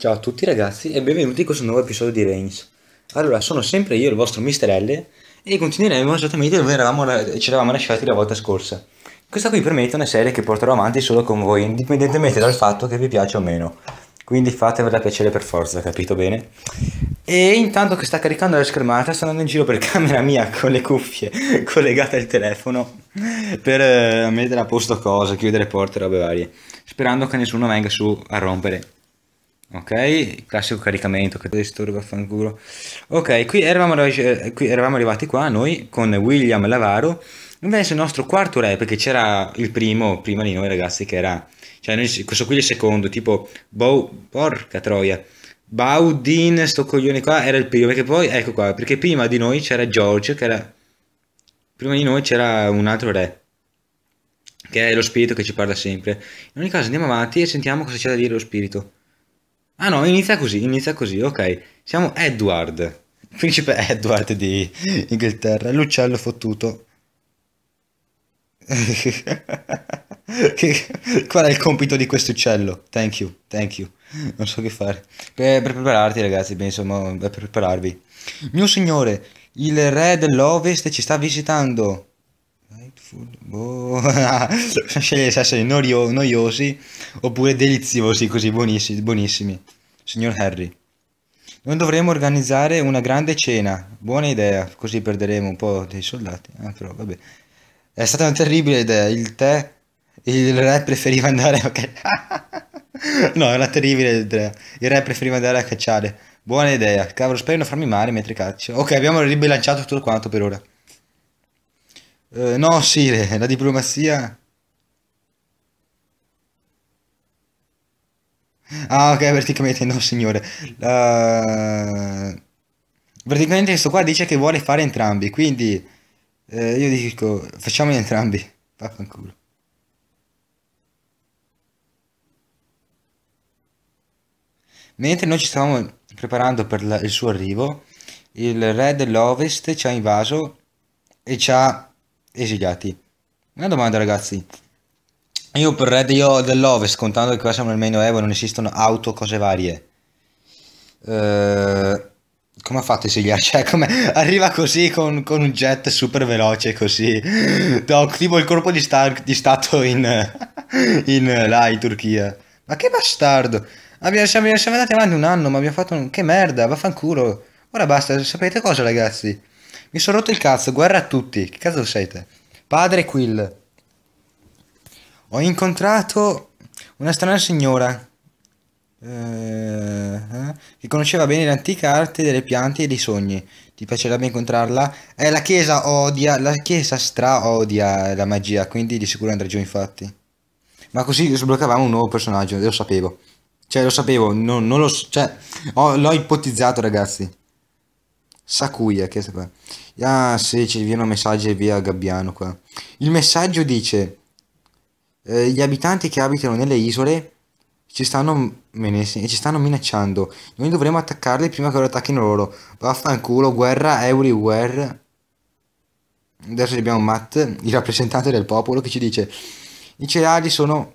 Ciao a tutti ragazzi e benvenuti in questo nuovo episodio di Reigns. Allora, sono sempre io, il vostro Mister L, e continueremo esattamente dove eravamo, ci eravamo lasciati la volta scorsa. Questa qui per me è una serie che porterò avanti solo con voi, indipendentemente dal fatto che vi piaccia o meno. Quindi fatevela piacere per forza, capito bene? E intanto che sta caricando la schermata sto andando in giro per camera mia con le cuffie collegate al telefono per eh, mettere a posto cose, chiudere porte, robe varie, sperando che nessuno venga su a rompere Ok, il classico caricamento che restore vaffanculo. Ok, qui eravamo, eh, qui eravamo, arrivati qua noi con William Lavaro. Invece il nostro quarto re, perché c'era il primo prima di noi ragazzi che era... Cioè noi, questo qui è il secondo, tipo... Bow, porca troia. Baudin, sto coglione qua, era il primo. Perché poi, ecco qua, perché prima di noi c'era George, che era... Prima di noi c'era un altro re che è lo spirito che ci parla sempre. In ogni caso andiamo avanti e sentiamo cosa c'è da dire lo spirito. Ah no, inizia così, inizia così, ok. Siamo Edward, principe Edward di Inghilterra, l'uccello fottuto. Qual è il compito di questo uccello? Thank you, thank you. Non so che fare. Per, per prepararti ragazzi, beh, insomma, per prepararvi. Mio signore, il re dell'ovest ci sta visitando food, boh, scegliere se essere noio, noiosi oppure deliziosi, così buonissimi, buonissimi. Signor Harry, non dovremmo organizzare una grande cena. Buona idea, così perderemo un po' dei soldati. Ah, però, vabbè. È stata una terribile idea. Il tè, il re preferiva andare a cacciare. no, era terribile idea. Il re preferiva andare a cacciare. Buona idea. Cavolo, spero di non farmi male mentre caccio. Ok, abbiamo ribilanciato tutto quanto per ora. Eh, no, sì, la diplomazia... Ah, ok, praticamente no, signore. Uh... Praticamente questo qua dice che vuole fare entrambi, quindi eh, io dico facciamoli entrambi. Vaffanculo. Mentre noi ci stavamo preparando per la, il suo arrivo, il re dell'Ovest ci ha invaso e ci ha esiliati. Una domanda ragazzi, io per io dell'Ovest, contando che qua siamo nel meno euro, non esistono auto, cose varie. Eh, come ha fatto esiliare? Cioè, come arriva così con, con, un jet super veloce, così. No, tipo il corpo di, star, di stato in, in, là in Turchia. Ma che bastardo! Abbiamo, siamo, siamo andati avanti un anno, ma abbiamo fatto un... Che merda, vaffanculo. Ora basta, sapete cosa ragazzi? Mi sono rotto il cazzo, guerra a tutti. Che cazzo sei te? Padre Quill. Ho incontrato una strana signora eh, eh che conosceva bene l'antica arte delle piante e dei sogni. Ti piacerebbe incontrarla? Eh, la chiesa odia, la chiesa stra odia la magia, quindi di sicuro andrà giù infatti. Ma così sbloccavamo un nuovo personaggio, lo sapevo. Cioè, lo sapevo, non, non lo... Cioè, l'ho ipotizzato, ragazzi. Sakuya, che Ah, sì, ci viene un messaggio via Gabbiano qua. Il messaggio dice... Eh, gli abitanti che abitano nelle isole ci stanno, menesse, ci stanno minacciando. Noi dovremo attaccarli prima che lo attacchino loro. Vaffanculo, guerra everywhere. Adesso abbiamo Matt, il rappresentante del popolo, che ci dice... I cereali sono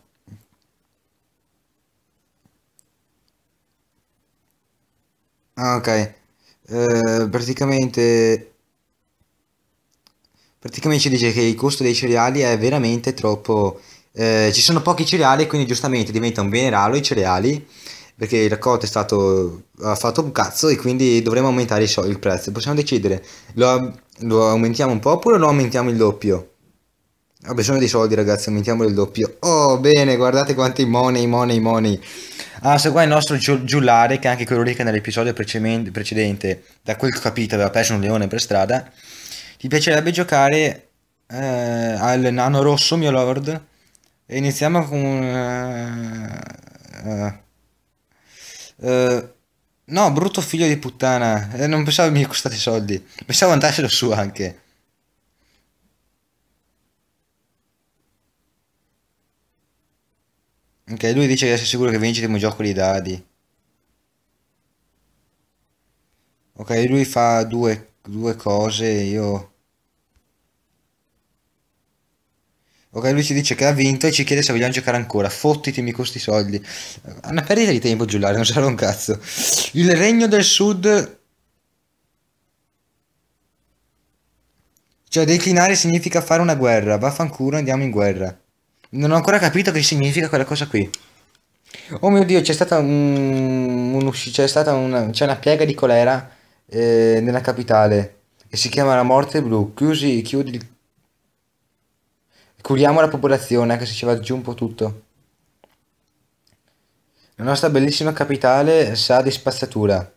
ah, ok. Eh, praticamente, praticamente ci dice che il costo dei cereali è veramente troppo... Eh, ci sono pochi cereali quindi giustamente diventa un bene raro i cereali perché il raccolto è stato ha fatto un cazzo e quindi dovremmo aumentare il, il prezzo possiamo decidere lo, lo, aumentiamo un po' oppure lo aumentiamo il doppio ho bisogno dei soldi ragazzi aumentiamo il doppio oh bene guardate quanti money money money Ah, se guai il nostro Giullare, che anche quello lì che nell'episodio precedente, da quel che ho capito, aveva perso un leone per strada. Ti piacerebbe giocare eh, al nano rosso, mio lord? E iniziamo con... Uh, uh, no, brutto figlio di puttana. Eh, non pensavo mi costasse soldi. Pensavo andarselo su anche. Ok, lui dice di essere sicuro che vince un gioco di dadi. Ok, lui fa due, due cose, io... Ok, lui ci dice che ha vinto e ci chiede se vogliamo giocare ancora. Fottiti, mi costi soldi. una perdita di tempo, Giullare, non sarà un cazzo. Il regno del sud... Cioè, declinare significa fare una guerra. Vaffanculo, andiamo in guerra. Non ho ancora capito che significa quella cosa qui. Oh mio dio, c'è stata un, un c'è stata una, c'è una piaga di colera eh, nella capitale E si chiama la morte blu. Chiusi, chiudi curiamo la popolazione anche se ci va giù un po' tutto. La nostra bellissima capitale sa di spazzatura.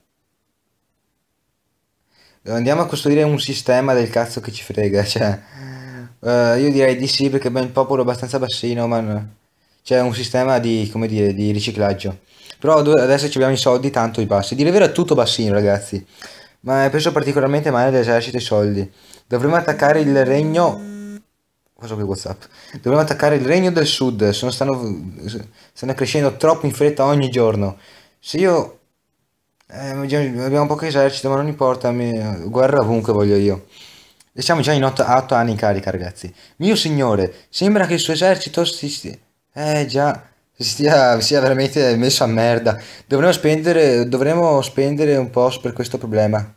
Andiamo a costruire un sistema del cazzo che ci frega, cioè Uh, io direi di sì perché ben popolo abbastanza bassino, ma eh, c'è un sistema di, come dire, di riciclaggio. Però adesso ci abbiamo i soldi tanto i bassi. Dire vero è tutto bassino, ragazzi. Ma è preso particolarmente male l'esercito i soldi. Dovremmo attaccare il regno... Cosa qui Whatsapp? Dovremmo attaccare il regno del sud. Sono, stanno, stanno crescendo troppo in fretta ogni giorno. Se io... Eh, abbiamo poco esercito, ma non importa. Mi... Guerra ovunque voglio io. Siamo già in 8 anni in carica, ragazzi. Mio signore, sembra che il suo esercito si stia... Eh, già, si stia, sia veramente messo a merda. Dovremmo spendere, dovremmo spendere un po' per questo problema.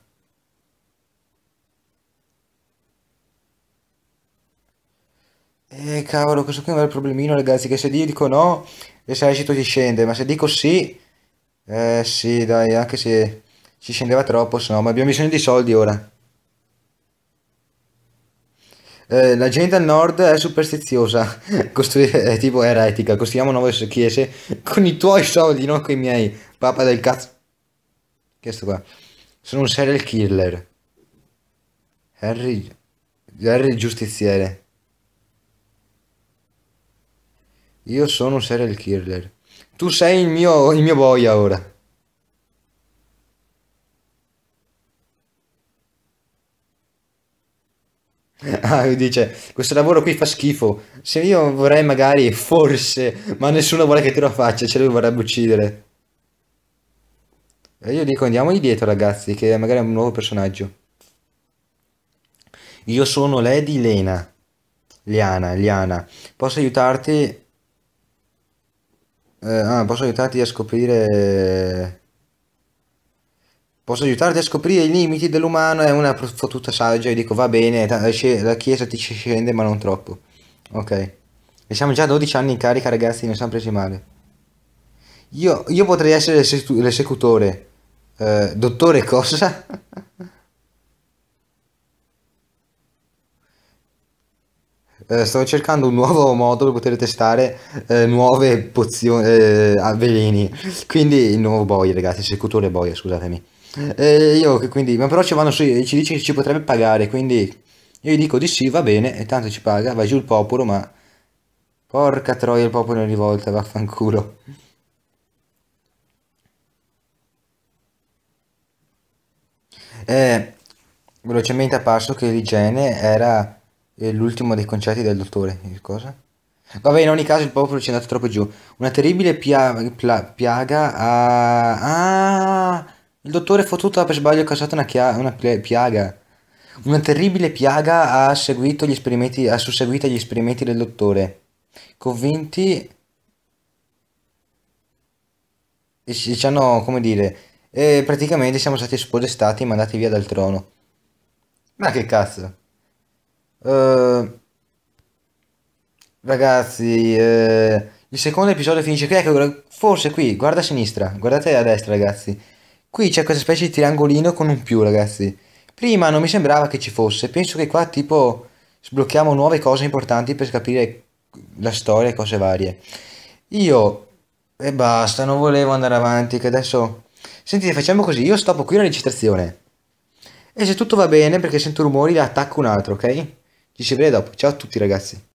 Eh, cavolo, questo qui è un bel problemino, ragazzi, che se dico no, l'esercito si scende, ma se dico sì... Eh, sì, dai, anche se ci scendeva troppo, se no, ma abbiamo bisogno di soldi ora. Eh, la gente al nord è superstiziosa, Costru- è eh, tipo eretica, costruiamo nuove chiese con i tuoi soldi, non con i miei, papa del cazzo. Questo qua? Sono un serial killer. Harry, Harry giustiziere. Io sono un serial killer. Tu sei il mio, il mio boia ora. Ah, lui dice, questo lavoro qui fa schifo, se io vorrei magari, forse, ma nessuno vuole che te lo faccia, ce lo vorrebbe uccidere. E io dico, andiamo dietro ragazzi, che magari è un nuovo personaggio. Io sono Lady Lena. Liana, Liana. Posso aiutarti... Eh, ah, posso aiutarti a scoprire posso aiutarti a scoprire i limiti dell'umano, è una fottuta saggia, e dico va bene, la chiesa ti ci scende ma non troppo. Ok. E siamo già 12 anni in carica ragazzi, non siamo presi male. Io, io potrei essere l'esecutore. Eh, dottore cosa? eh, sto cercando un nuovo modo per poter testare eh, nuove pozioni, eh, veleni. Quindi il nuovo boy ragazzi, esecutore boy, scusatemi. E eh, io quindi, ma però ci, vanno su, ci dice che ci potrebbe pagare, quindi io gli dico di sì, va bene, e tanto ci paga, va giù il popolo, ma... Porca troia, il popolo è rivolta, vaffanculo. Eh, velocemente apparso che l'igiene era eh, l'ultimo dei concetti del dottore. Cosa? Vabbè, in ogni caso il popolo ci è andato troppo giù. Una terribile pia piaga a... Ah, il dottore Fottuto ha per sbaglio causato una, una piaga. Una terribile piaga ha, seguito gli esperimenti, ha susseguito agli esperimenti del dottore. Convinti... E ci hanno, come dire... E praticamente siamo stati spodestati e mandati via dal trono. Ma che cazzo? Uh, ragazzi, uh, il secondo episodio finisce qui. Ecco, forse qui, guarda a sinistra, guardate a destra, ragazzi. Qui c'è questa specie di triangolino con un più, ragazzi. Prima non mi sembrava che ci fosse. Penso che qua, tipo, sblocchiamo nuove cose importanti per capire la storia e cose varie. Io... E basta, non volevo andare avanti, che adesso... Sentite, facciamo così, io stoppo qui la registrazione. E se tutto va bene, perché sento rumori, attacco un altro, ok? Ci si vede dopo. Ciao a tutti, ragazzi.